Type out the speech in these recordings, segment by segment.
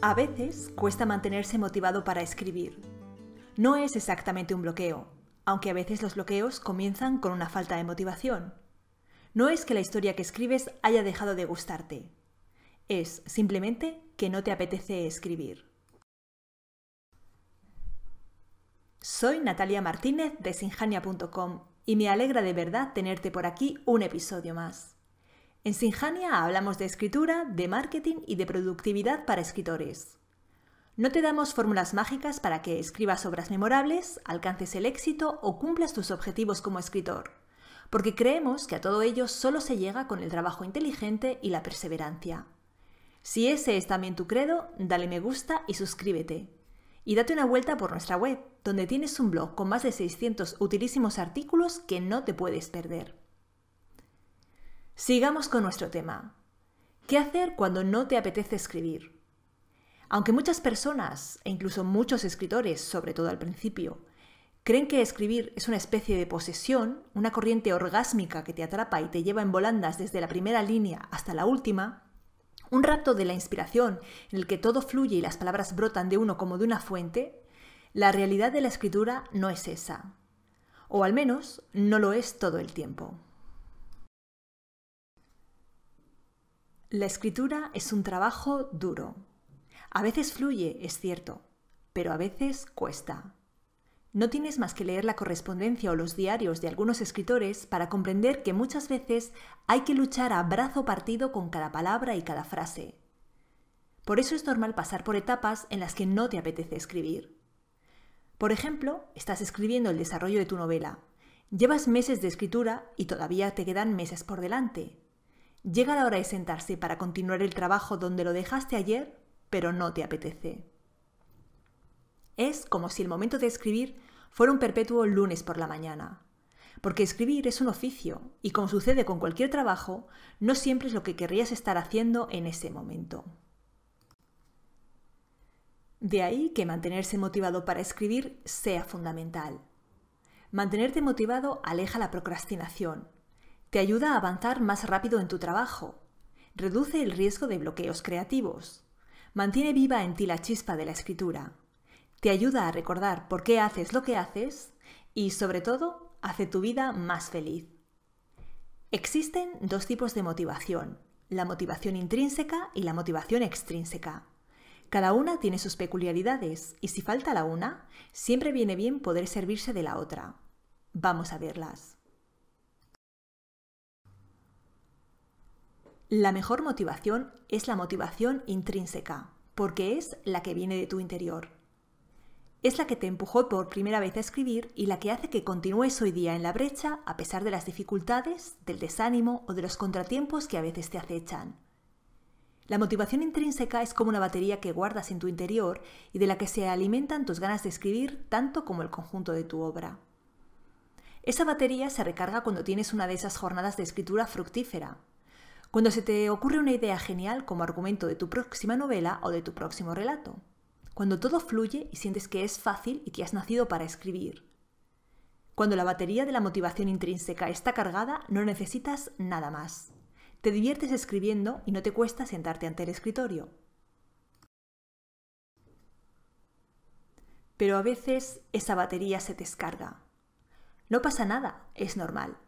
A veces cuesta mantenerse motivado para escribir. No es exactamente un bloqueo, aunque a veces los bloqueos comienzan con una falta de motivación. No es que la historia que escribes haya dejado de gustarte. Es simplemente que no te apetece escribir. Soy Natalia Martínez de sinjania.com y me alegra de verdad tenerte por aquí un episodio más. En Sinjania hablamos de escritura, de marketing y de productividad para escritores. No te damos fórmulas mágicas para que escribas obras memorables, alcances el éxito o cumplas tus objetivos como escritor, porque creemos que a todo ello solo se llega con el trabajo inteligente y la perseverancia. Si ese es también tu credo, dale me gusta y suscríbete. Y date una vuelta por nuestra web, donde tienes un blog con más de 600 utilísimos artículos que no te puedes perder. Sigamos con nuestro tema. ¿Qué hacer cuando no te apetece escribir? Aunque muchas personas, e incluso muchos escritores, sobre todo al principio, creen que escribir es una especie de posesión, una corriente orgásmica que te atrapa y te lleva en volandas desde la primera línea hasta la última, un rapto de la inspiración en el que todo fluye y las palabras brotan de uno como de una fuente, la realidad de la escritura no es esa. O al menos no lo es todo el tiempo. La escritura es un trabajo duro. A veces fluye, es cierto, pero a veces cuesta. No tienes más que leer la correspondencia o los diarios de algunos escritores para comprender que muchas veces hay que luchar a brazo partido con cada palabra y cada frase. Por eso es normal pasar por etapas en las que no te apetece escribir. Por ejemplo, estás escribiendo el desarrollo de tu novela. Llevas meses de escritura y todavía te quedan meses por delante. Llega la hora de sentarse para continuar el trabajo donde lo dejaste ayer, pero no te apetece. Es como si el momento de escribir fuera un perpetuo lunes por la mañana. Porque escribir es un oficio y como sucede con cualquier trabajo, no siempre es lo que querrías estar haciendo en ese momento. De ahí que mantenerse motivado para escribir sea fundamental. Mantenerte motivado aleja la procrastinación, te ayuda a avanzar más rápido en tu trabajo. Reduce el riesgo de bloqueos creativos. Mantiene viva en ti la chispa de la escritura. Te ayuda a recordar por qué haces lo que haces y, sobre todo, hace tu vida más feliz. Existen dos tipos de motivación, la motivación intrínseca y la motivación extrínseca. Cada una tiene sus peculiaridades y si falta la una, siempre viene bien poder servirse de la otra. Vamos a verlas. La mejor motivación es la motivación intrínseca, porque es la que viene de tu interior. Es la que te empujó por primera vez a escribir y la que hace que continúes hoy día en la brecha a pesar de las dificultades, del desánimo o de los contratiempos que a veces te acechan. La motivación intrínseca es como una batería que guardas en tu interior y de la que se alimentan tus ganas de escribir tanto como el conjunto de tu obra. Esa batería se recarga cuando tienes una de esas jornadas de escritura fructífera, cuando se te ocurre una idea genial como argumento de tu próxima novela o de tu próximo relato, cuando todo fluye y sientes que es fácil y que has nacido para escribir, cuando la batería de la motivación intrínseca está cargada, no necesitas nada más. Te diviertes escribiendo y no te cuesta sentarte ante el escritorio. Pero a veces esa batería se descarga. No pasa nada, es normal.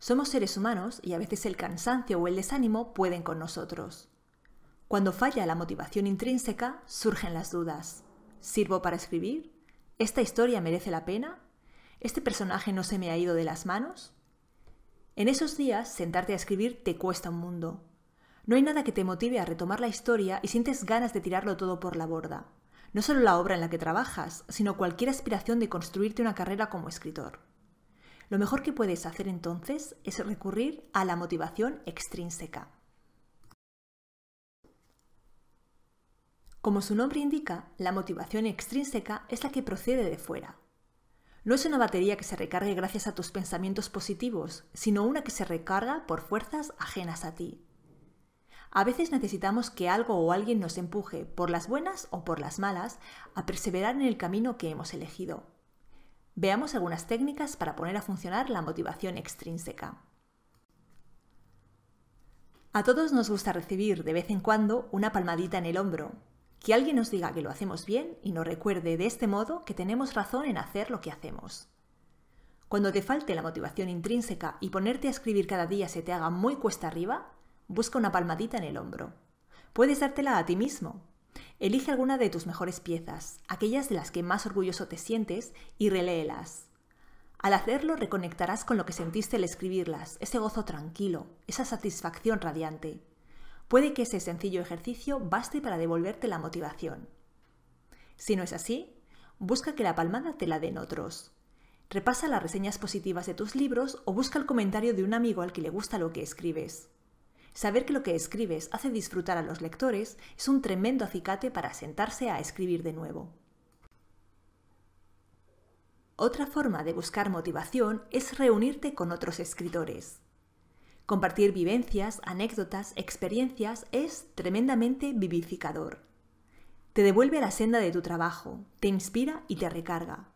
Somos seres humanos y a veces el cansancio o el desánimo pueden con nosotros. Cuando falla la motivación intrínseca, surgen las dudas. ¿Sirvo para escribir? ¿Esta historia merece la pena? ¿Este personaje no se me ha ido de las manos? En esos días, sentarte a escribir te cuesta un mundo. No hay nada que te motive a retomar la historia y sientes ganas de tirarlo todo por la borda. No solo la obra en la que trabajas, sino cualquier aspiración de construirte una carrera como escritor. Lo mejor que puedes hacer entonces es recurrir a la motivación extrínseca. Como su nombre indica, la motivación extrínseca es la que procede de fuera. No es una batería que se recargue gracias a tus pensamientos positivos, sino una que se recarga por fuerzas ajenas a ti. A veces necesitamos que algo o alguien nos empuje, por las buenas o por las malas, a perseverar en el camino que hemos elegido. Veamos algunas técnicas para poner a funcionar la motivación extrínseca. A todos nos gusta recibir de vez en cuando una palmadita en el hombro, que alguien nos diga que lo hacemos bien y nos recuerde de este modo que tenemos razón en hacer lo que hacemos. Cuando te falte la motivación intrínseca y ponerte a escribir cada día se te haga muy cuesta arriba, busca una palmadita en el hombro. Puedes dártela a ti mismo, Elige alguna de tus mejores piezas, aquellas de las que más orgulloso te sientes, y reléelas. Al hacerlo reconectarás con lo que sentiste al escribirlas, ese gozo tranquilo, esa satisfacción radiante. Puede que ese sencillo ejercicio baste para devolverte la motivación. Si no es así, busca que la palmada te la den otros. Repasa las reseñas positivas de tus libros o busca el comentario de un amigo al que le gusta lo que escribes. Saber que lo que escribes hace disfrutar a los lectores es un tremendo acicate para sentarse a escribir de nuevo. Otra forma de buscar motivación es reunirte con otros escritores. Compartir vivencias, anécdotas, experiencias es tremendamente vivificador. Te devuelve la senda de tu trabajo, te inspira y te recarga.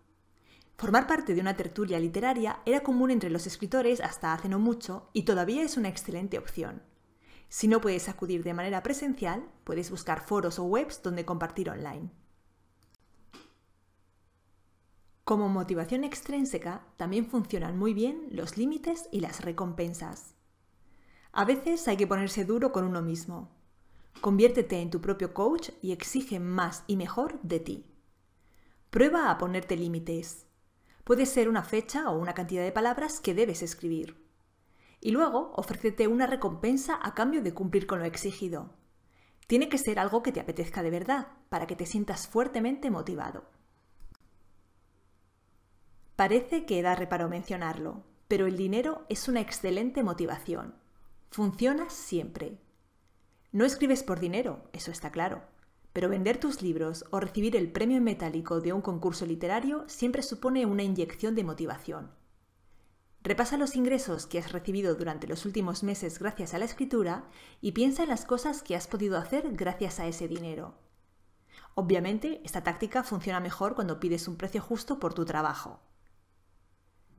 Formar parte de una tertulia literaria era común entre los escritores hasta hace no mucho y todavía es una excelente opción. Si no puedes acudir de manera presencial, puedes buscar foros o webs donde compartir online. Como motivación extrínseca, también funcionan muy bien los límites y las recompensas. A veces hay que ponerse duro con uno mismo. Conviértete en tu propio coach y exige más y mejor de ti. Prueba a ponerte límites. Puede ser una fecha o una cantidad de palabras que debes escribir y luego ofrecete una recompensa a cambio de cumplir con lo exigido. Tiene que ser algo que te apetezca de verdad, para que te sientas fuertemente motivado. Parece que da reparo mencionarlo, pero el dinero es una excelente motivación. Funciona siempre. No escribes por dinero, eso está claro, pero vender tus libros o recibir el premio metálico de un concurso literario siempre supone una inyección de motivación, Repasa los ingresos que has recibido durante los últimos meses gracias a la escritura y piensa en las cosas que has podido hacer gracias a ese dinero. Obviamente, esta táctica funciona mejor cuando pides un precio justo por tu trabajo.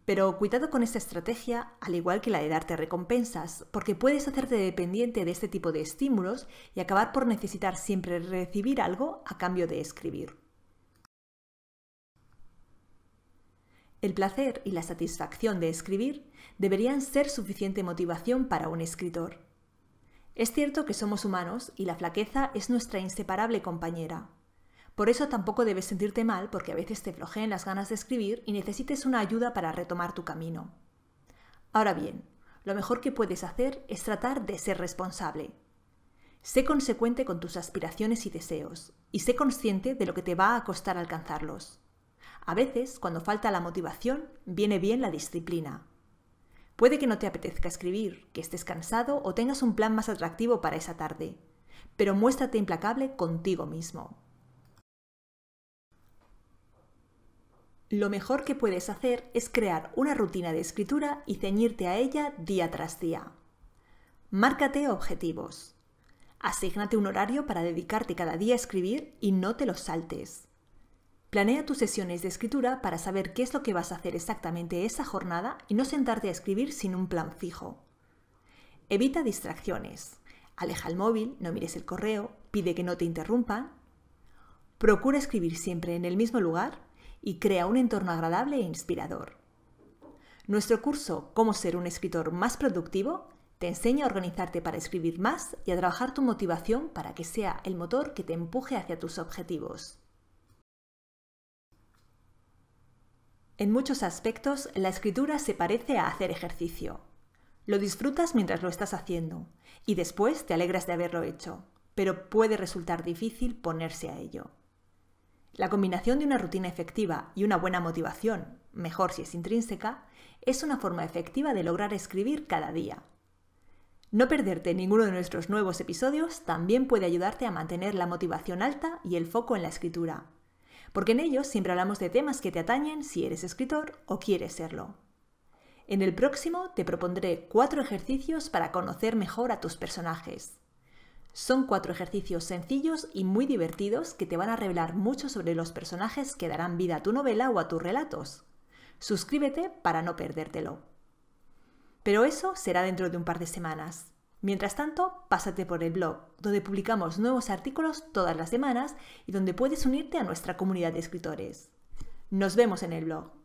Pero cuidado con esta estrategia, al igual que la de darte recompensas, porque puedes hacerte dependiente de este tipo de estímulos y acabar por necesitar siempre recibir algo a cambio de escribir. El placer y la satisfacción de escribir deberían ser suficiente motivación para un escritor. Es cierto que somos humanos y la flaqueza es nuestra inseparable compañera. Por eso tampoco debes sentirte mal porque a veces te flojeen las ganas de escribir y necesites una ayuda para retomar tu camino. Ahora bien, lo mejor que puedes hacer es tratar de ser responsable. Sé consecuente con tus aspiraciones y deseos, y sé consciente de lo que te va a costar alcanzarlos. A veces, cuando falta la motivación, viene bien la disciplina. Puede que no te apetezca escribir, que estés cansado o tengas un plan más atractivo para esa tarde, pero muéstrate implacable contigo mismo. Lo mejor que puedes hacer es crear una rutina de escritura y ceñirte a ella día tras día. Márcate objetivos. Asígnate un horario para dedicarte cada día a escribir y no te los saltes. Planea tus sesiones de escritura para saber qué es lo que vas a hacer exactamente esa jornada y no sentarte a escribir sin un plan fijo. Evita distracciones. Aleja el móvil, no mires el correo, pide que no te interrumpan. Procura escribir siempre en el mismo lugar y crea un entorno agradable e inspirador. Nuestro curso Cómo ser un escritor más productivo te enseña a organizarte para escribir más y a trabajar tu motivación para que sea el motor que te empuje hacia tus objetivos. En muchos aspectos, la escritura se parece a hacer ejercicio. Lo disfrutas mientras lo estás haciendo y después te alegras de haberlo hecho, pero puede resultar difícil ponerse a ello. La combinación de una rutina efectiva y una buena motivación, mejor si es intrínseca, es una forma efectiva de lograr escribir cada día. No perderte ninguno de nuestros nuevos episodios también puede ayudarte a mantener la motivación alta y el foco en la escritura, porque en ellos siempre hablamos de temas que te atañen si eres escritor o quieres serlo. En el próximo te propondré cuatro ejercicios para conocer mejor a tus personajes. Son cuatro ejercicios sencillos y muy divertidos que te van a revelar mucho sobre los personajes que darán vida a tu novela o a tus relatos. Suscríbete para no perdértelo. Pero eso será dentro de un par de semanas. Mientras tanto, pásate por el blog, donde publicamos nuevos artículos todas las semanas y donde puedes unirte a nuestra comunidad de escritores. Nos vemos en el blog.